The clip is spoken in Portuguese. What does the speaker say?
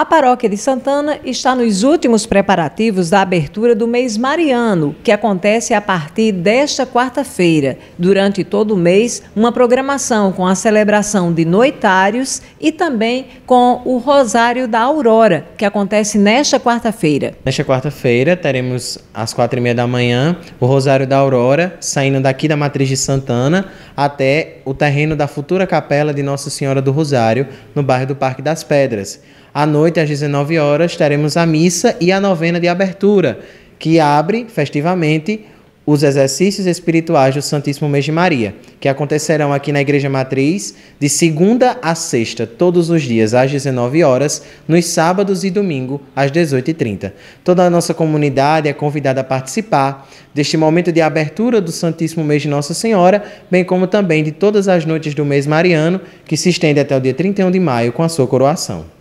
A paróquia de Santana está nos últimos preparativos da abertura do mês mariano, que acontece a partir desta quarta-feira. Durante todo o mês, uma programação com a celebração de noitários e também com o Rosário da Aurora, que acontece nesta quarta-feira. Nesta quarta-feira, teremos às quatro e meia da manhã o Rosário da Aurora, saindo daqui da Matriz de Santana até o terreno da futura capela de Nossa Senhora do Rosário, no bairro do Parque das Pedras. À noite, às 19 horas, teremos a missa e a novena de abertura, que abre festivamente os exercícios espirituais do Santíssimo Mês de Maria, que acontecerão aqui na Igreja Matriz de segunda a sexta, todos os dias às 19 horas, nos sábados e domingo às 18h30. Toda a nossa comunidade é convidada a participar deste momento de abertura do Santíssimo Mês de Nossa Senhora, bem como também de todas as noites do mês mariano, que se estende até o dia 31 de maio com a sua coroação.